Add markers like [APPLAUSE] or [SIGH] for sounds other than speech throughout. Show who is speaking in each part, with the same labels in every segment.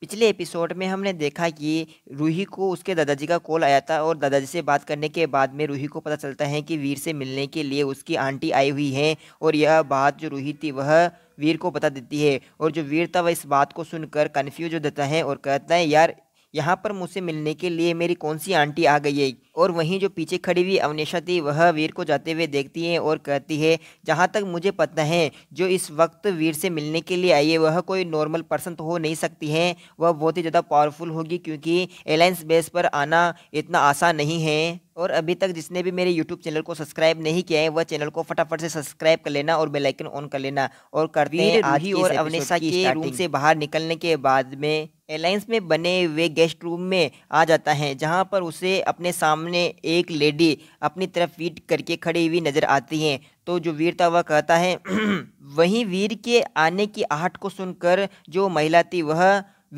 Speaker 1: पिछले एपिसोड में हमने देखा कि रूही को उसके दादाजी का कॉल आया था और दादाजी से बात करने के बाद में रूही को पता चलता है कि वीर से मिलने के लिए उसकी आंटी आई हुई है और यह बात जो रूही थी वह वीर को बता देती है और जो वीर था वह इस बात को सुनकर कन्फ्यूज हो जाता है और कहता है यार यहाँ पर मुझसे मिलने के लिए मेरी कौन सी आंटी आ गई है और वहीं जो पीछे खड़ी हुई अवनेशा थी वह वीर को जाते हुए देखती है और कहती है जहाँ तक मुझे पता है जो इस वक्त वीर से मिलने के लिए आई है वह कोई नॉर्मल पर्सन तो हो नहीं सकती है वह बहुत ही ज़्यादा पावरफुल होगी क्योंकि एलायंस बेस पर आना इतना आसान नहीं है और अभी तक जिसने भी मेरे यूट्यूब चैनल को सब्सक्राइब नहीं किया है वह चैनल को फटाफट से सब्सक्राइब कर लेना और बेलाइकन ऑन कर लेना और करते हैं आज ही और अवनेशा के रूम से बाहर निकलने के बाद में एलायंस में बने हुए गेस्ट रूम में आ जाता है जहां पर उसे अपने सामने एक लेडी अपनी तरफ फीट करके खड़ी हुई नज़र आती है तो जो वीर था वह कहता है [CLEARS THROAT] वहीं वीर के आने की आहट को सुनकर जो महिला थी वह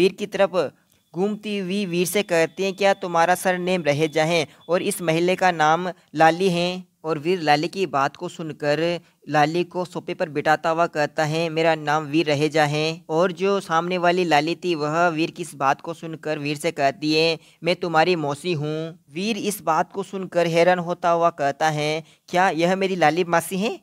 Speaker 1: वीर की तरफ घूमती हुई वीर से कहती हैं क्या तुम्हारा सर नेम रहे जाए और इस महिले का नाम लाली है और वीर लाली की बात को सुनकर लाली को सोपे पर बिठाता हुआ कहता है मेरा नाम वीर रहेजा है और जो सामने वाली लाली थी वह वीर की इस बात को सुनकर वीर से कहती है मैं तुम्हारी मौसी हूँ वीर इस बात को सुनकर हैरान होता हुआ कहता है क्या यह मेरी लाली मासी है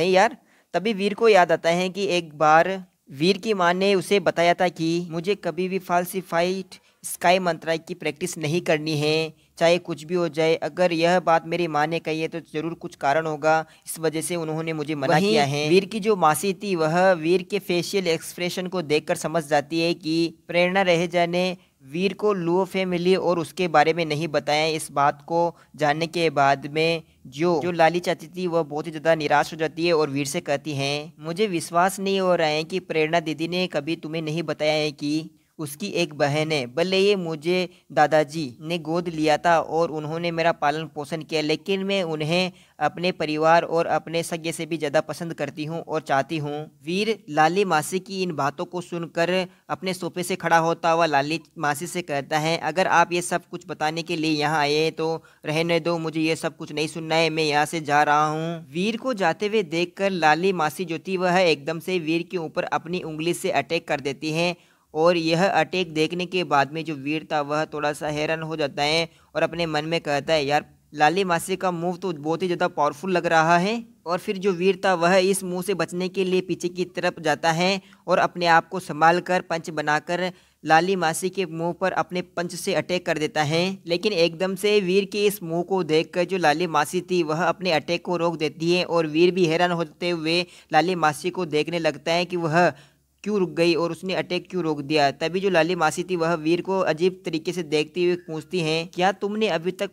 Speaker 1: नहीं यार तभी वीर को याद आता है कि एक बार वीर की मां ने उसे बताया था कि मुझे कभी भी फाल्सिफाइड स्काई मंत्राय की प्रैक्टिस नहीं करनी है चाहे कुछ भी हो जाए अगर यह बात मेरी माँ ने कही है तो जरूर कुछ कारण होगा इस वजह से उन्होंने मुझे मना किया है वीर की जो मासी थी वह वीर के फेशियल एक्सप्रेशन को देखकर समझ जाती है कि प्रेरणा रह जाने वीर को लो फेम मिली और उसके बारे में नहीं बताया इस बात को जानने के बाद में जो जो लाली चाहती थी वह बहुत ही ज़्यादा निराश हो जाती है और वीर से कहती हैं मुझे विश्वास नहीं हो रहा है कि प्रेरणा दीदी ने कभी तुम्हें नहीं बताया है कि उसकी एक बहन है भले ये मुझे दादाजी ने गोद लिया था और उन्होंने मेरा पालन पोषण किया लेकिन मैं उन्हें अपने परिवार और अपने सगे से भी ज़्यादा पसंद करती हूँ और चाहती हूँ वीर लाली मासी की इन बातों को सुनकर अपने सोफे से खड़ा होता हुआ लाली मासी से कहता है अगर आप ये सब कुछ बताने के लिए यहाँ आए तो रहने दो मुझे ये सब कुछ नहीं सुनना है मैं यहाँ से जा रहा हूँ वीर को जाते हुए देख लाली मासी जो थी वह एकदम से वीर के ऊपर अपनी उंगली से अटैक कर देती है और यह अटैक देखने के बाद में जो वीर था वह थोड़ा सा हैरान हो जाता है और अपने मन में कहता है यार लाली मासी का मूव तो बहुत ही ज़्यादा पावरफुल लग रहा है और फिर जो वीर था वह इस मुंह से बचने के लिए पीछे की तरफ जाता है और अपने आप को संभाल कर पंच बनाकर लाली मासी के मुंह पर अपने पंच से अटैक कर देता है लेकिन एकदम से वीर के इस मुंह को देखकर जो लाली मासी थी वह अपने अटैक को रोक देती है और वीर भी हैरान होते हुए लाली मासी को देखने लगता है कि वह क्यों रुक गई और उसने अटैक क्यों रोक दिया तभी जो लाली मासी थी वह वीर को अजीब तरीके से देखती हुई पूछती है क्या तुमने अभी तक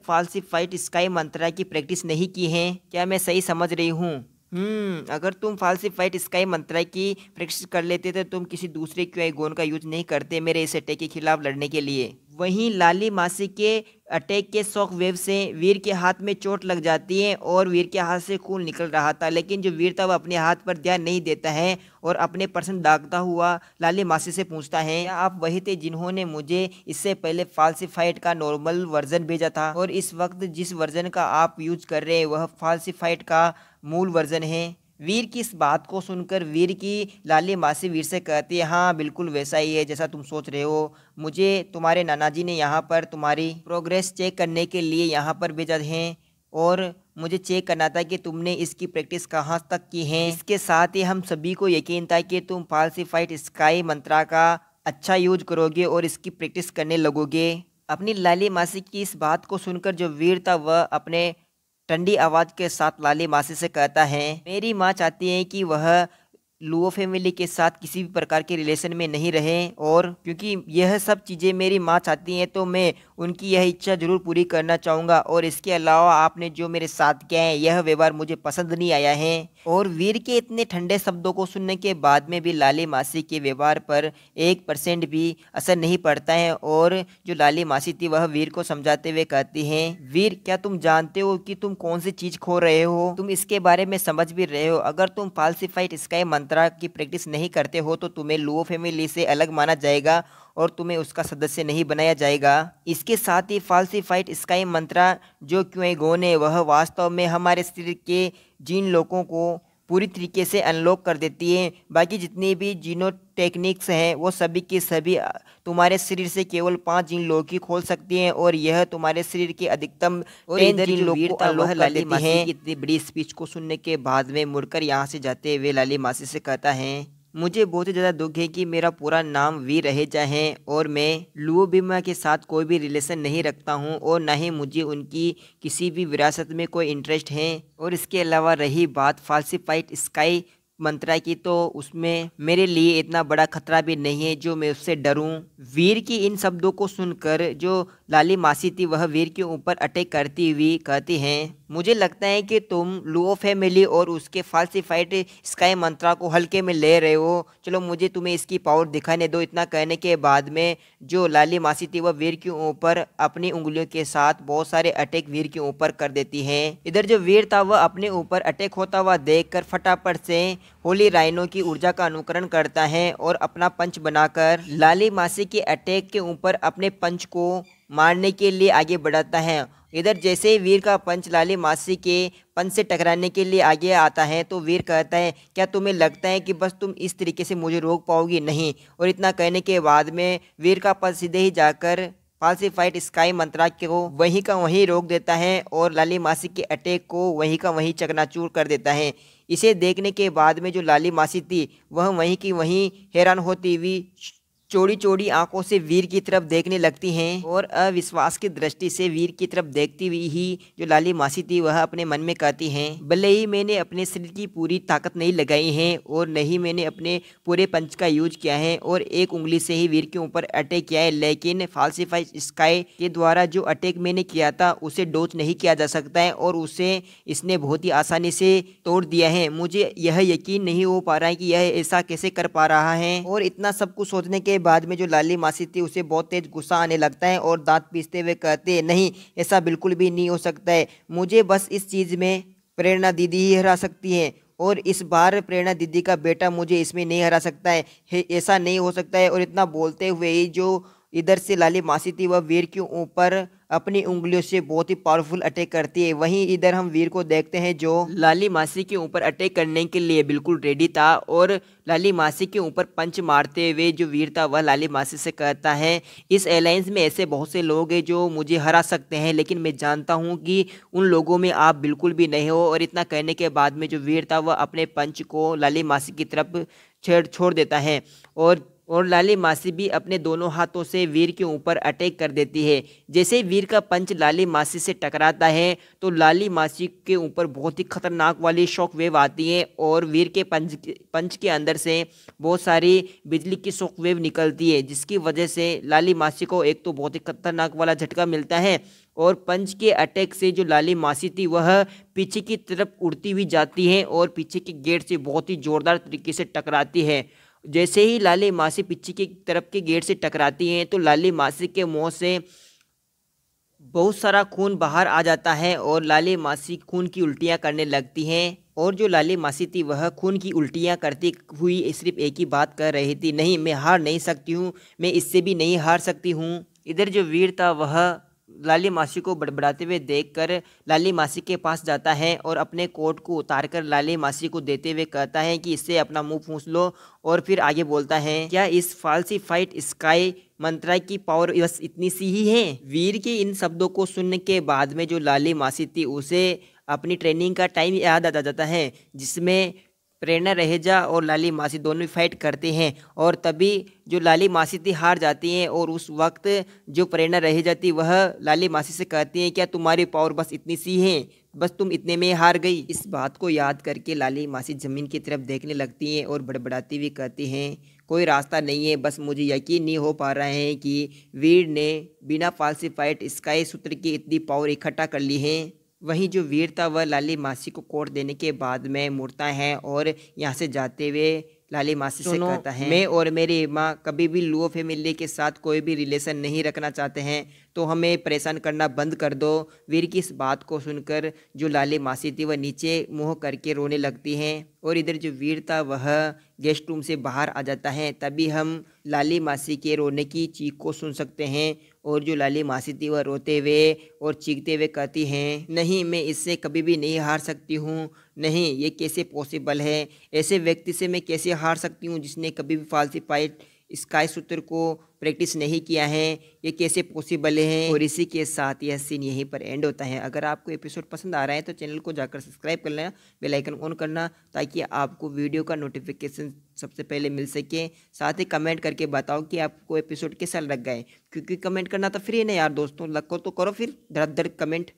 Speaker 1: फाइट स्काई मंत्रा की प्रैक्टिस नहीं की है क्या मैं सही समझ रही हूँ हम्म अगर तुम फाइट स्काई मंत्रा की प्रैक्टिस कर लेते तो तुम किसी दूसरे क्यों गोन का यूज नहीं करते मेरे इस अटैक के खिलाफ लड़ने के लिए वहीं लाली मासी के अटैक के शॉक वेव से वीर के हाथ में चोट लग जाती है और वीर के हाथ से खून निकल रहा था लेकिन जो वीर था वह अपने हाथ पर ध्यान नहीं देता है और अपने पर्सन दागता हुआ लाली मासी से पूछता है आप वही थे जिन्होंने मुझे इससे पहले फालसिफाइट का नॉर्मल वर्जन भेजा था और इस वक्त जिस वर्जन का आप यूज कर रहे हैं वह फालसिफाइट का मूल वर्जन है वीर की इस बात को सुनकर वीर की लाली मासी वीर से कहती है हाँ बिल्कुल वैसा ही है जैसा तुम सोच रहे हो मुझे तुम्हारे नाना जी ने यहाँ पर तुम्हारी प्रोग्रेस चेक करने के लिए यहाँ पर भेजा है और मुझे चेक करना था कि तुमने इसकी प्रैक्टिस कहाँ तक की है इसके साथ ही हम सभी को यकीन था कि तुम फाल्सिफाइड स्काई मंत्रा का अच्छा यूज करोगे और इसकी प्रैक्टिस करने लगोगे अपनी लाली मासी की इस बात को सुनकर जो वीर था वह अपने ठंडी आवाज के साथ लाली मासी से कहता है मेरी माँ चाहती है कि वह लुओ फैमिली के साथ किसी भी प्रकार के रिलेशन में नहीं रहे और क्योंकि यह सब चीज़ें मेरी माँ चाहती हैं तो मैं उनकी यह इच्छा ज़रूर पूरी करना चाहूँगा और इसके अलावा आपने जो मेरे साथ किया है यह व्यवहार मुझे पसंद नहीं आया है और वीर के इतने ठंडे शब्दों को सुनने के बाद में भी लाली मासी के व्यवहार पर एक परसेंट भी असर नहीं पड़ता है और जो लाली मासी थी वह वीर को समझाते हुए कहती हैं वीर क्या तुम जानते हो कि तुम कौन सी चीज़ खो रहे हो तुम इसके बारे में समझ भी रहे हो अगर तुम फाल्सिफाइड स्काई मंत्र तरह की प्रैक्टिस नहीं करते हो तो तुम्हें लुओ फैमिली से अलग माना जाएगा और तुम्हें उसका सदस्य नहीं बनाया जाएगा इसके साथ ही फाल्सिफाइड स्काई मंत्रा जो क्यों गो ने वह वास्तव में हमारे शरीर के जिन लोगों को पूरी तरीके से अनलॉक कर देती है बाकी जितनी भी जीनो टेक्निक्स हैं वो सभी की सभी तुम्हारे शरीर से केवल पांच जीन लोग ही खोल सकती हैं और यह तुम्हारे शरीर के अधिकतम और जीन लोग को लाली मासी की इतनी बड़ी स्पीच को सुनने के बाद में मुड़कर यहाँ से जाते हुए लाली मासी से कहता है मुझे बहुत ही ज़्यादा दुख है कि मेरा पूरा नाम वी रह जाए और मैं लुओ बीमा के साथ कोई भी रिलेशन नहीं रखता हूँ और ना ही मुझे उनकी किसी भी विरासत में कोई इंटरेस्ट है और इसके अलावा रही बात फाल्सिफाइड स्काई मंत्रा की तो उसमें मेरे लिए इतना बड़ा खतरा भी नहीं है जो मैं उससे डरूं वीर की इन शब्दों को सुनकर जो लाली मासी थी वह वीर के ऊपर अटैक करती हुई कहती हैं मुझे लगता है कि तुम लुओ फैमिली और उसके फाल्सिफाइड स्काई मंत्रा को हल्के में ले रहे हो चलो मुझे तुम्हें इसकी पावर दिखाने दो इतना कहने के बाद में जो लाली मासी थी वह वीर के ऊपर अपनी उंगलियों के साथ बहुत सारे अटैक वीर के ऊपर कर देती हैं इधर जो वीर था वह अपने ऊपर अटैक होता हुआ देख फटाफट से होली राइनो की ऊर्जा का अनुकरण करता है और अपना पंच बनाकर लाली मासी के अटैक के ऊपर अपने पंच को मारने के लिए आगे बढ़ाता है इधर जैसे ही वीर का पंच लाली मासी के पंच से टकराने के लिए आगे आता है तो वीर कहता है क्या तुम्हें लगता है कि बस तुम इस तरीके से मुझे रोक पाओगी नहीं और इतना कहने के बाद में वीर का पंच सीधे ही जाकर फाल्सीफाइड स्काई मंत्रा को वहीं का वहीं रोक देता है और लाली मासी के अटैक को वहीं का वहीं चकनाचूर कर देता है इसे देखने के बाद में जो लाली मासी थी वह वहीं की वहीं हैरान होती हुई चोड़ी चौड़ी आंखों से वीर की तरफ देखने लगती हैं और अविश्वास की दृष्टि से वीर की तरफ देखती हुई ही जो लाली मासी थी वह अपने मन में कहती हैं भले ही मैंने अपने शरीर की पूरी ताकत नहीं लगाई है और न ही मैंने अपने पूरे पंच का यूज किया है और एक उंगली से ही वीर के ऊपर अटैक किया है लेकिन फालसिफाई स्काई के द्वारा जो अटैक मैंने किया था उसे डोज नहीं किया जा सकता है और उसे इसने बहुत ही आसानी से तोड़ दिया है मुझे यह यकीन नहीं हो पा रहा है कि यह ऐसा कैसे कर पा रहा है और इतना सब कुछ सोचने के बाद में जो लाली मासी थी उसे बहुत तेज गुस्सा आने लगता है और दांत पीसते हुए कहते नहीं ऐसा बिल्कुल भी नहीं हो सकता है मुझे बस इस चीज़ में प्रेरणा दीदी ही हरा सकती हैं और इस बार प्रेरणा दीदी का बेटा मुझे इसमें नहीं हरा सकता है ऐसा नहीं हो सकता है और इतना बोलते हुए ही जो इधर से लाली मासी थी वह वीर के ऊपर अपनी उंगलियों से बहुत ही पावरफुल अटैक करती है वहीं इधर हम वीर को देखते हैं जो लाली मासी के ऊपर अटैक करने के लिए बिल्कुल रेडी था और लाली मासी के ऊपर पंच मारते हुए जो वीर था वह लाली मासी से कहता है इस एयरलाइंस में ऐसे बहुत से लोग हैं जो मुझे हरा सकते हैं लेकिन मैं जानता हूँ कि उन लोगों में आप बिल्कुल भी नहीं हो और इतना कहने के बाद में जो वीर था वह अपने पंच को लाली मासी की तरफ छेड़ छोड़ देता है और और लाली मासी भी अपने दोनों हाथों से वीर के ऊपर अटैक कर देती है जैसे वीर का पंच लाली मासी से टकराता है तो लाली मासी के ऊपर बहुत ही खतरनाक वाली शॉक वेव आती है और वीर के पंच पंच के अंदर से बहुत सारी बिजली की शॉक वेव निकलती है जिसकी वजह से लाली मासी को एक तो बहुत ही खतरनाक वाला झटका मिलता है और पंच के अटैक से जो लाली मासी थी वह पीछे की तरफ उड़ती हुई जाती है और पीछे के गेट से बहुत ही ज़ोरदार तरीके से टकराती है जैसे ही लाली मासी पिच्ची की तरफ के गेट से टकराती हैं तो लाली मासी के मुंह से बहुत सारा खून बाहर आ जाता है और लाली मासी खून की उल्टियाँ करने लगती हैं और जो लाली मासी थी वह खून की उल्टियाँ करती हुई सिर्फ एक ही बात कर रही थी नहीं मैं हार नहीं सकती हूँ मैं इससे भी नहीं हार सकती हूँ इधर जो वीर था वह लाली मासी को बड़बड़ाते हुए देखकर लाली मासी के पास जाता है और अपने कोट को उतारकर लाली मासी को देते हुए कहता है कि इससे अपना मुंह फूस लो और फिर आगे बोलता है क्या इस फालसी फाइट स्काई मंत्रा की पावर बस इतनी सी ही है वीर के इन शब्दों को सुनने के बाद में जो लाली मासी थी उसे अपनी ट्रेनिंग का टाइम याद आ जाता है जिसमें प्रेरणा रहेजा और लाली मासी दोनों ही फाइट करते हैं और तभी जो लाली मासी थी हार जाती हैं और उस वक्त जो प्रेरणा रह जाती वह लाली मासी से कहती हैं क्या तुम्हारी पावर बस इतनी सी है बस तुम इतने में हार गई इस बात को याद करके लाली मासी ज़मीन की तरफ देखने लगती हैं और बड़बड़ाती हुई कहती हैं कोई रास्ता नहीं है बस मुझे यकीन नहीं हो पा रहा है कि वीर ने बिना फाइट स्काई सूत्र की इतनी पावर इकट्ठा कर ली है वहीं जो वीर था वह लाली मासी को कोट देने के बाद में मुड़ता है और यहाँ से जाते हुए लाली मासी से कहता है मैं और मेरी माँ कभी भी लुओ फैमिली के साथ कोई भी रिलेशन नहीं रखना चाहते हैं तो हमें परेशान करना बंद कर दो वीर की इस बात को सुनकर जो लाली मासी थी वह नीचे मुँह करके रोने लगती हैं और इधर जो वीर था वह गेस्ट रूम से बाहर आ जाता है तभी हम लाली मासी के रोने की चीख को सुन सकते हैं और जो लाली मासी थी वह रोते हुए और चीखते हुए कहती हैं नहीं मैं इससे कभी भी नहीं हार सकती हूँ नहीं ये कैसे पॉसिबल है ऐसे व्यक्ति से मैं कैसे हार सकती हूँ जिसने कभी भी फालसी फाइट स्काई सूत्र को प्रैक्टिस नहीं किया है ये कैसे पॉसिबल है और इसी के साथ यह सीन यहीं पर एंड होता है अगर आपको एपिसोड पसंद आ रहा है तो चैनल को जाकर सब्सक्राइब कर लेना बेल आइकन ऑन करना ताकि आपको वीडियो का नोटिफिकेशन सबसे पहले मिल सके साथ ही कमेंट करके बताओ कि आपको एपिसोड कैसा लग गए क्योंकि कमेंट करना तो फ्री है ना यार दोस्तों लग तो करो फिर धड़ कमेंट